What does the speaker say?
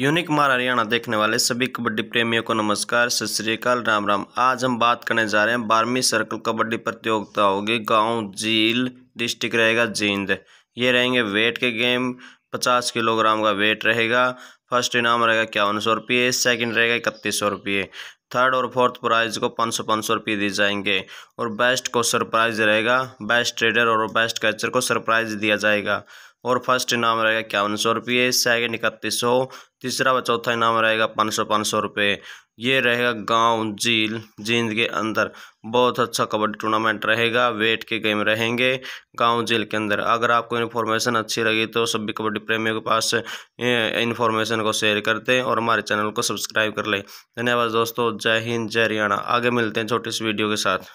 unique मार हरियाणा देखने वाले सभी कबड्डी प्रेमियों को नमस्कार सत श्रीकाल राम राम आज हम बात करने जा रहे हैं बारहवीं सर्कल कबड्डी प्रतियोगिता होगी गांव झील डिस्ट्रिक्ट रहेगा जींद ये रहेंगे वेट के गेम पचास किलोग्राम का वेट रहेगा फर्स्ट इनाम रहेगा इक्यावन सौ रुपये सेकेंड रहेगा इकतीस सौ रुपये थर्ड और फोर्थ प्राइज़ को पाँच सौ पाँच सौ रुपये दिए जाएंगे और बेस्ट को सरप्राइज़ रहेगा बेस्ट ट्रेडर और बेस्ट कैचर को सरप्राइज़ दिया जाएगा और फर्स्ट इनाम रहेगा इक्यावन सौ रुपये सेकेंड इकतीस सौ तीसरा व चौथा इनाम रहेगा पाँच सौ पाँच सौ रुपये ये रहेगा गांव झील जींद के अंदर बहुत अच्छा कबड्डी टूर्नामेंट रहेगा वेट के गेम रहेंगे गांव झील के अंदर अगर आपको इन्फॉर्मेशन अच्छी लगी तो सभी कबड्डी प्रेमियों के पास इन्फॉर्मेशन को शेयर करते और हमारे चैनल को सब्सक्राइब कर लें धन्यवाद दोस्तों जय हिंद जय हरियाणा आगे मिलते हैं छोटी से वीडियो के साथ